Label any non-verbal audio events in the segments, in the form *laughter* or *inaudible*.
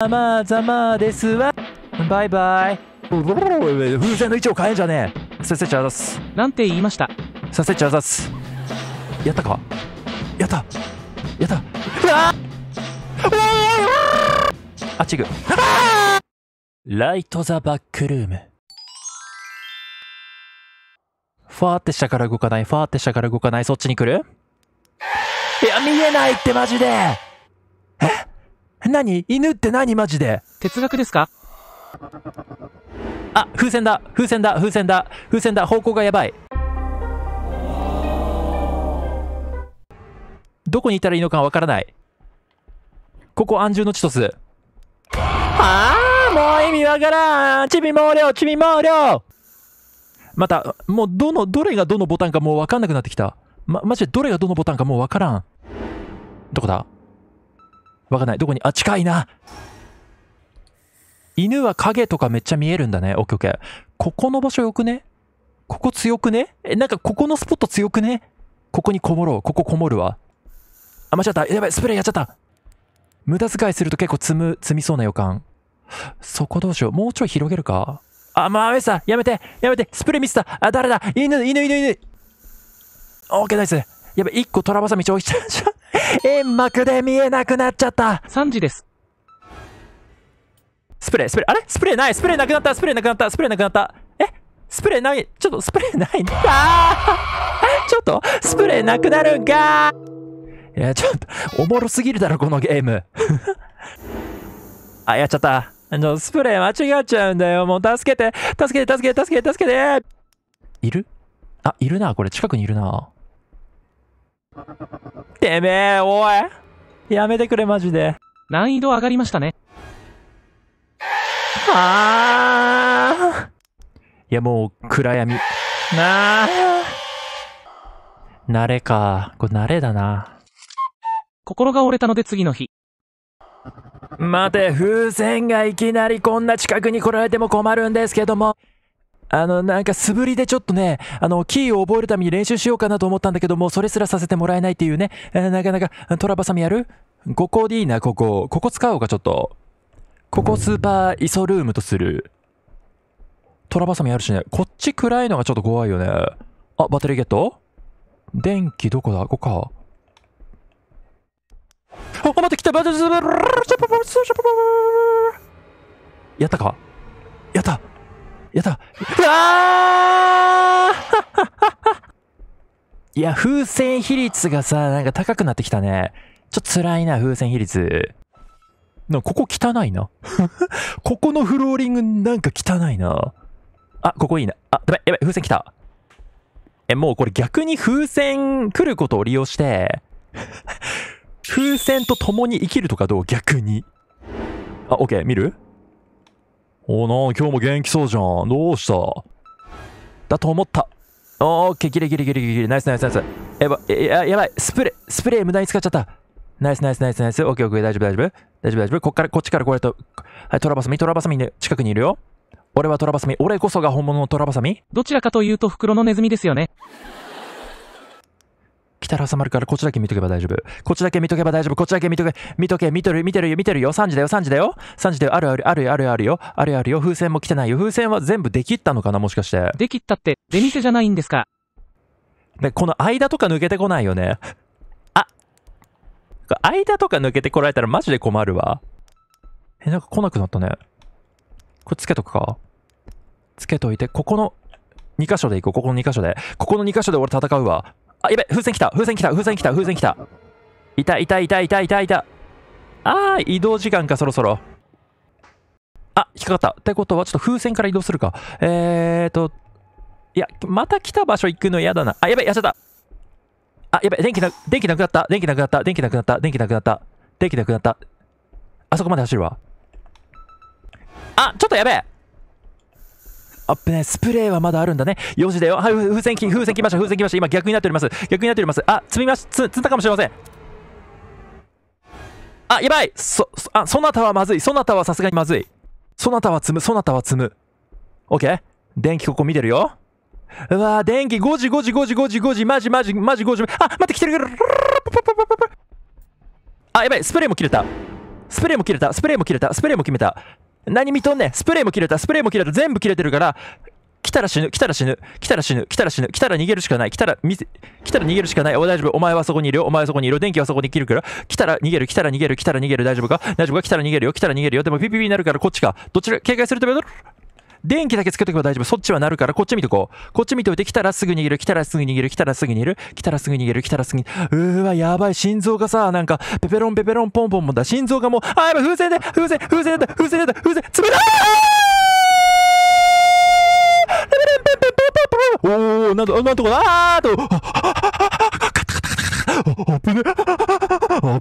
ざまざまですわバイバイ風船の位置を変えんじゃねえさせちゃざすなんて言いましたさせちゃざすやったかやったやったああちぐライトザバックルームファーって下から動かないファーって下から動かないそっちに来るいや見えないってマジでえ何犬って何マジで哲学ですかあ、風船だ風船だ風船だ風船だ方向がやばいどこにいたらいいのかわからない。ここ安住の地とす。ああもう意味わからんちびもうりょうちびもうりょうまた、もうどの、どれがどのボタンかもうわかんなくなってきた。ま、マジでどれがどのボタンかもうわからん。どこだわかんない。どこにあ、近いな犬は影とかめっちゃ見えるんだね。オッケーオッケー。ここの場所よくねここ強くねえ、なんかここのスポット強くねここにこもろう。こここもるわ。あ、間違った。やばい、スプレーやっちゃった。無駄遣いすると結構積む、積みそうな予感。そこどうしよう。もうちょい広げるかあ、まあ、めさ、やめて、やめて、スプレーミスた。あ、誰だ犬、犬、犬、犬。オッケー、ナイス。やばい、一個トラバサミ置いちゃう。煙幕で見えなくなっちゃった。3時です。スプレー、スプレー、あれスプレーないスプレーなくなったスプレーなくなったスプレーなくなったえスプレーないちょっとスプレーないあ *laughs* ちょっとスプレーなくなるんかいや、ちょっと、おもろすぎるだろ、このゲーム。*laughs* あ、やっちゃった。あの、スプレー間違っちゃうんだよ。もう助けて、助けて、助けて、助けて、助けて。いるあ、いるな。これ近くにいるな。てめえ、おい。やめてくれ、マジで。難易度上がりましたね。あいや、もう、暗闇。なあ。慣れか。これ慣れだな。心が折れたので次の日。待て、風船がいきなりこんな近くに来られても困るんですけども。あの、なんか素振りでちょっとね、あの、キーを覚えるために練習しようかなと思ったんだけども、それすらさせてもらえないっていうね、なかなか、トラバサミやるここでいいな、ここ。ここ使おうか、ちょっと。ここスーパーイソルームとする。トラバサミあるしね。こっち暗いのがちょっと怖いよね。あ、バッテリーゲット電気どこだここか。あ、待って、来たバやったかやったやったあー *laughs* いや、風船比率がさ、なんか高くなってきたね。ちょっと辛いな、風船比率。な、ここ汚いな。*laughs* ここのフローリングなんか汚いな。あ、ここいいな。あ、ばい、やばい、風船来た。え、もうこれ逆に風船来ることを利用して *laughs* 風船と共に生きるとかどう逆に。あ、オッケー、見るおな今日も元気そうじゃん。どうしただと思った。オー、ケギリギリギリギリ。ナイスナイスナイス。やば、ややばい。スプレー、スプレー無駄に使っちゃった。ナイスナイスナイスナイス。オッケーオッケー。大丈夫大丈夫。大丈夫大丈夫。こっから、こっちからこれと。はい、トラバサミ。トラバサミで近くにいるよ。俺はトラバサミ。俺こそが本物のトラバサミ。どちらかというと袋のネズミですよね。来たら収まるから、こっちだけ見とけば大丈夫。こっちだけ見とけば大丈夫。こっちだけ見とけ、見とけ、見とる、見てるよ、見てるよ。3時だよ、3時だよ。3時だよ、あるある、あるあるあるよ。あるあるよ、風船も来てないよ。風船は全部できったのかな、もしかして。できったって、出店じゃないんですか。で、この間とか抜けてこないよね。あ間とか抜けてこられたらマジで困るわ。え、なんか来なくなったね。これつけとくか。つけといて、ここの2箇所で行こう。ここの2箇所で。ここの2箇所で俺戦うわ。あ、やべ、風船来た、風船来た、風船来た、風船来た。いた、いた、いた、いた、いた、いた。あー、移動時間か、そろそろ。あ、引っかかった。ってことは、ちょっと風船から移動するか。えーと、いや、また来た場所行くの嫌だな。あ、やべ、やっちゃった。あ、やべ、電気な、電気なくなった、電気なくなった、電気なくなった、電気なくなった、電気なくなった。あそこまで走るわ。あ、ちょっとやべえあっね、スプレーはまだあるんだね。4時だよ。はい、風船き、風船来ました、風船来ました。今逆になっております。逆になっております。あ、積みまし、積んだかもしれません。あ、やばいそ、あ、そなたはまずい。そなたはさすがにまずい。そなたは積む、そなたは積む。オッケー電気ここ見てるよ。うわ電気5時5時5時5時5時、マジマジマジ5時。あ、待って、来てる。あ、やばい、スプレーも切れた。スプレーも切れた、スプレーも切れた、スプレーも決めた。何見とんねん。スプレーも切れた。スプレーも切れた。全部切れてるから、来たら死ぬ、来たら死ぬ、来たら死ぬ、来たら死ぬ、来たら逃げるしかない、来たら見せ、来たら逃げるしかない、お大丈夫、お前はそこにいるよ、お前はそこにいる電気はそこに切るから、来たら逃げる、来たら逃げる、来たら逃げる、大丈夫か大丈夫か来たら逃げるよ、来たら逃げるよ、でもピピピになるからこっちか、どっちら、警戒するためだろ電気だけつけとけば大丈夫。そっちはなるから、こっち見とこう。こっち見といて、来たらすぐ逃げる、来たらすぐ逃げる、来たらすぐ逃げる、来たらすぐ逃げる、来たらすぐうわ、やばい。心臓がさ、なんか、ペペロンペペロンポンポンもだ。心臓がもう、あ、やばい、風船で、風船、風船で、風船で、風船、冷たいおー、なんと、なんとか、あーと、あ、あ、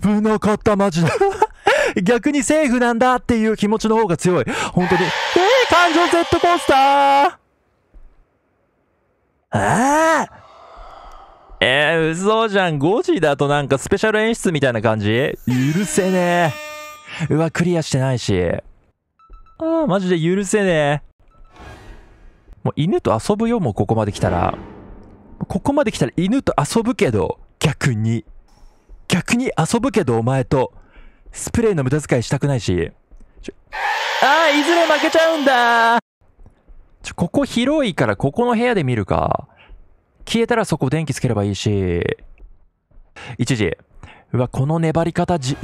危なかった、マジあ、逆にセーフなんだっていう気持ちの方が強い。本当に。最ジェットコースターああえー、嘘じゃん。5時だとなんかスペシャル演出みたいな感じ許せねえ。うわ、クリアしてないし。ああ、マジで許せねえ。もう犬と遊ぶよ、もうここまで来たら。ここまで来たら犬と遊ぶけど、逆に。逆に遊ぶけど、お前と。スプレーの無駄遣いしたくないし。ああ、いずれ負けちゃうんだちょ、ここ広いからここの部屋で見るか。消えたらそこ電気つければいいし。一時。うわ、この粘り方じ、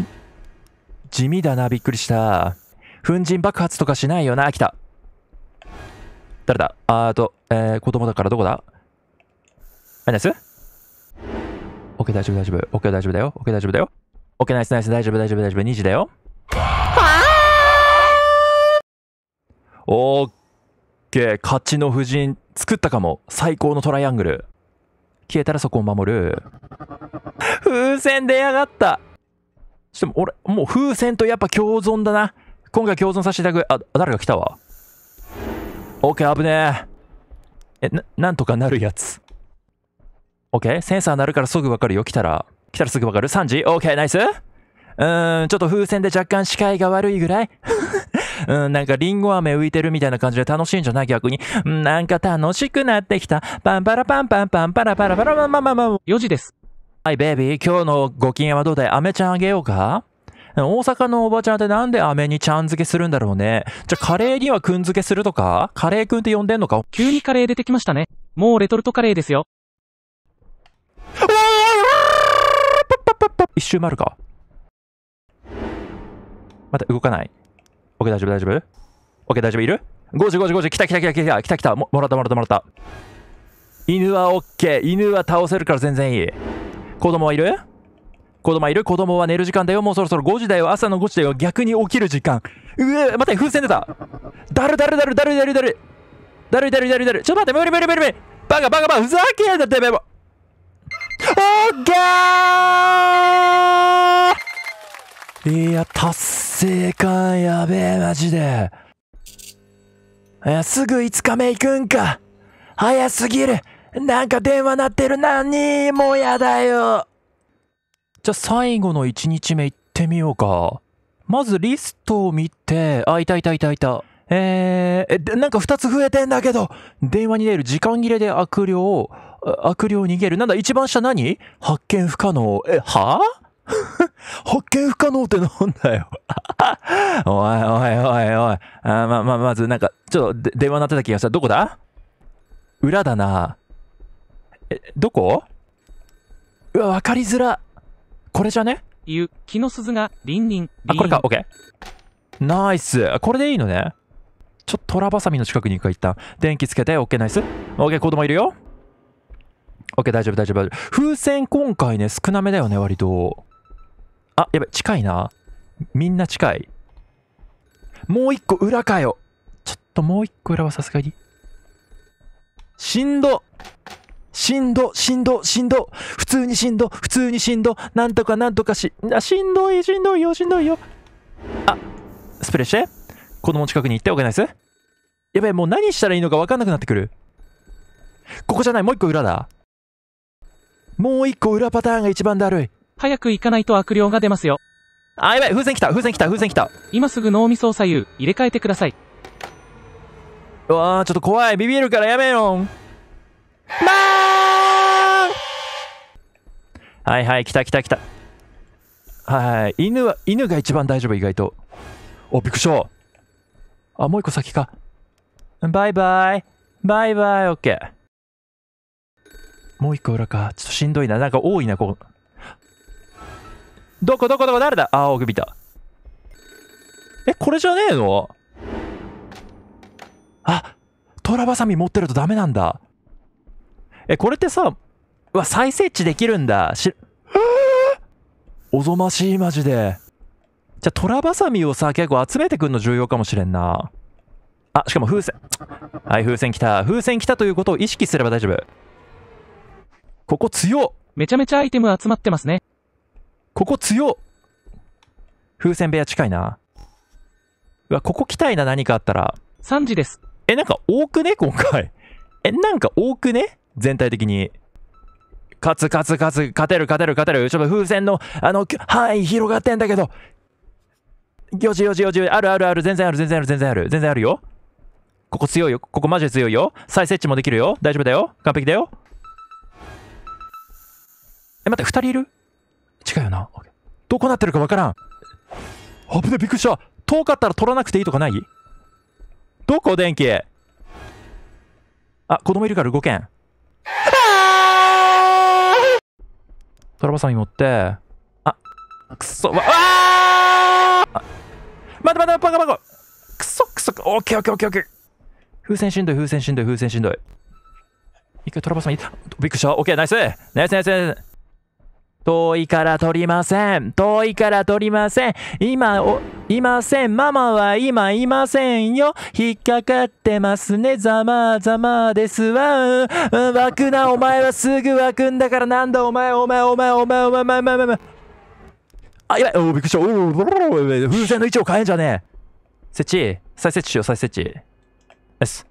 地味だな、びっくりした。粉塵爆発とかしないよな、来た。誰だあーと、えー、子供だからどこだマイナス ?OK、大丈夫、大丈夫。OK、大丈夫だよ。OK、大丈夫だよ。OK、ナイス、ナイス、大丈夫、大丈夫、大丈夫。2時だよ。オッケー勝ちの布陣作ったかも最高のトライアングル消えたらそこを守る風船出やがったちょっと俺もう風船とやっぱ共存だな今回共存させていただくあ誰か来たわオッケー危ねええななんとかなるやつオッケーセンサー鳴るからすぐわかるよ来たら来たらすぐわかる ?3 時オッケーナイスうーん、ちょっと風船で若干視界が悪いぐらいうん、なんかリンゴ飴浮いてるみたいな感じで楽しいんじゃない逆に。うん、なんか楽しくなってきた。パンパラパンパンパンパラパラパラパラパラパラ。4時です。はい、ベイビー、今日のご機嫌はどうだい飴ちゃんあげようか大阪のおばちゃんってなんで飴にちゃん付けするんだろうね。じゃ、カレーにはくん付けするとかカレーくんって呼んでんのか急にカレー出てきましたね。もうレトルトカレーですよ。一周回るか。また動かない。オッケー大丈夫、大丈夫。オッケー大丈夫、いる ?5 時、5時、5時。来た、来た、来た、来た、来た、来た。もらった、もらった、もらった。犬はオッケー犬は倒せるから全然いい。子供はいる子供はいる子供は寝る時間だよ。もうそろそろ5時だよ。朝の5時だよ。逆に起きる時間。うえ、待って、風船出た。だるだるだるだるだるだる。だるだるだるだる。ちょっと待って、無理無理無理無理。バカバカバカ、ふざけんなって、てめえも。オッケーいや、達成感やべえ、マジで。えすぐ5日目行くんか。早すぎる。なんか電話鳴ってる。なにもうやだよ。じゃ、最後の1日目行ってみようか。まずリストを見て、あ、いたいたいたいた。えー、なんか2つ増えてんだけど、電話に出る時間切れで悪霊、悪霊逃げる。なんだ、一番下何発見不可能。え、はぁ、あ、*laughs* 保険不可能ってなんだよ *laughs* おいおいおいおい。あま、ま、まずなんか、ちょっと電話鳴ってた気がした。どこだ裏だな。え、どこうわ、わかりづら。これじゃね雪の鈴が、りんりん。あ、これか、オッケー。ナイス。これでいいのね。ちょっとトラバサミの近くに行くか、一旦。電気つけて、オッケーナイス。オッケー、子供いるよ。オッケー、大丈夫、大丈夫、大丈夫。風船今回ね、少なめだよね、割と。あ、やべ、近いな。みんな近い。もう一個裏かよ。ちょっともう一個裏はさすがに。しんどしんど、しんど、しんど。普通にしんど、普通にしんど。なんとかなんとかし、あ、しんどい、しんどいよ、しんどいよ。あ、スプレーして。子供近くに行って、わけないですやべもう何したらいいのかわかんなくなってくる。ここじゃない、もう一個裏だ。もう一個裏パターンが一番だるい。早く行かないと悪霊が出ますよ。あ、やばい、風船来た、風船来た、風船来た。今すぐ脳みそを左右、入れ替えてください。うわー、ちょっと怖い、ビビるからやめろん。まーはいはい、来た来た来た。はい、犬は、犬が一番大丈夫、意外と。お、びっくりした。あ、もう一個先か。バイバイ。バイバイ、オッケー。もう一個裏か。ちょっとしんどいな。なんか多いな、こう。どこどこどこ誰だあ、奥見た。え、これじゃねえのあ、トラバサミ持ってるとダメなんだ。え、これってさ、うわ、再設置できるんだ。し、*gasps* おぞましいマジで。じゃ、トラバサミをさ、結構集めてくんの重要かもしれんな。あ、しかも風船。はい、風船来た。風船来たということを意識すれば大丈夫。ここ強っめちゃめちゃアイテム集まってますね。ここ強風船部屋近いな。うわ、ここ来たいな、何かあったら。3時です。え、なんか多くね今回。え、なんか多くね全体的に。勝つ、勝つ、勝つ、勝てる、勝てる、勝てる。ちょっと風船の、あの、範囲広がってんだけど。よしよしよし。あるあるある、全然ある、全然ある、全然ある、全然あるよ。ここ強いよ。ここマジで強いよ。再設置もできるよ。大丈夫だよ。完璧だよ。え、待って、2人いる近いよな。どこなってるかわからん。あぶね、びっくりした。遠かったら取らなくていいとかないどこ電気あ、子供いるから動けん。トラバサミ持って、あ、くそ、わ、ああ待て待て、バカバカくそくそ、オッケーオッケーオッケーオッケー。風船しんどい、風船しんどい、風船しんどい。一回トラバサミ、びっくりした。オッケー、ナイスナイスナイスナイス遠いから取りません。遠いから取りません。今、お、いません。ママは今いませんよ。引っかかってますね。ざまざまですわ。うん、湧くな。お前はすぐ湧くんだからなんだ。お前、お前、お前、お前、お前、お前、お前、お前。お前あ、やばい。おびっくりした。おお、風船の位置を変えんじゃねえ。設置。再設置しよう、再設置。です。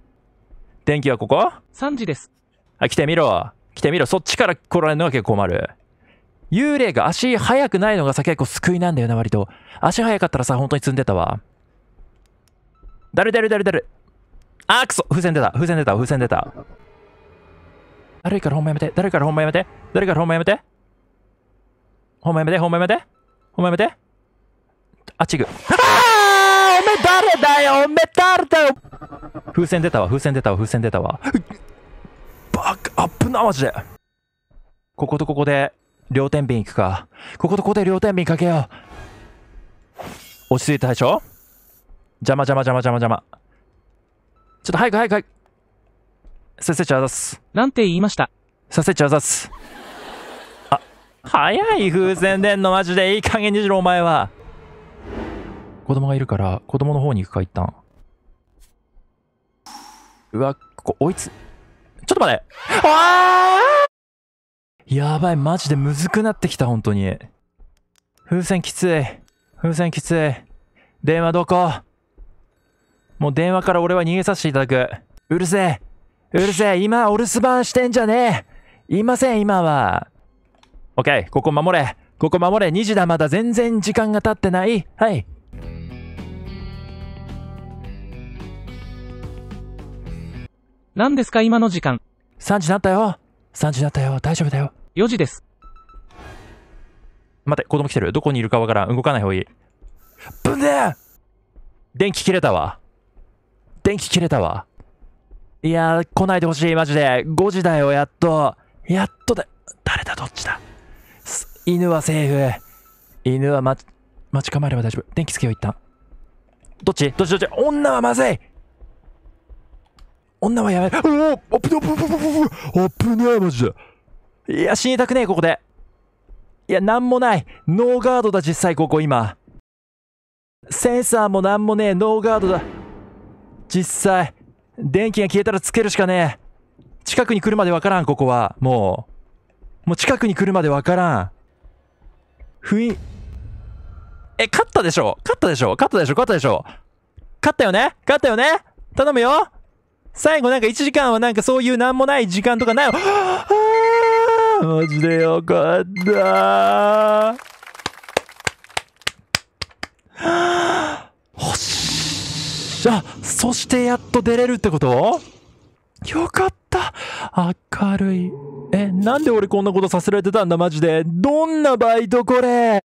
電気はここ ?3 時です。あ、来てみろ。来てみろ。そっちから来られるのは結構困る。幽霊が足速くないのがさ、結構救いなんだよな、割と。足速かったらさ、本当に積んでたわ。誰誰誰誰あくそ風船出た。風船出た。風船出た。誰からほんまやめて。誰からほんまやめて。誰からほんまやめて。ほんまやめて。ほんまやめて。ほんまやめて。あちぐ。ああおめ誰だよおめ誰だよ風船出たわ。風船出たわ。風船出たわ。バックアップなマジで。こことここで両天秤行くか。こことここで両天秤かけよう。落ち着いたでしょ邪魔邪魔邪魔邪魔邪魔。ちょっと早く早く早く。せっせちうざす。なんて言いました。させちゃうざす。あ、早い風船でんのマジでいい加減にしろお前は。子供がいるから子供の方に行くか一旦。うわ、ここ追いつ、ちょっと待て。ああやばい、マジでむずくなってきた、本当に。風船きつい。風船きつい。電話どこもう電話から俺は逃げさせていただく。うるせえ。うるせえ。今、お留守番してんじゃねえ。いません、今は。オッケー、ここ守れ。ここ守れ。2時だ、まだ全然時間が経ってない。はい。何ですか、今の時間。3時になったよ。3時だったよ。大丈夫だよ。4時です。待って、子供来てる。どこにいるかわからん。動かない方がいい。ぶんで電気切れたわ。電気切れたわ。いやー、来ないでほしい、マジで。5時だよ、やっと。やっとだ。誰だ、どっちだ。犬はセーフ。犬は待ち、待ち構えれば大丈夫。電気つけよう、一旦。どっちどっちどっち女はまずい女はやめ、おおあっぷねえ、あっぷねえ、マジで。いや、死にたくねえ、ここで。いや、なんもない。ノーガードだ、実際、ここ、今。センサーもなんもねえ、ノーガードだ。実際、電気が消えたらつけるしかねえ。近くに来るまでわからん、ここは。もう。もう近くに来るまでわからん。ふい、え、勝ったでしょ勝ったでしょ勝ったでしょ勝ったでしょ勝ったよね勝ったよね頼むよ最後なんか1時間はなんかそういうなんもない時間とかないマジでよかったほっしゃそしてやっと出れるってことよかった明るいえなんで俺こんなことさせられてたんだマジでどんなバイトこれ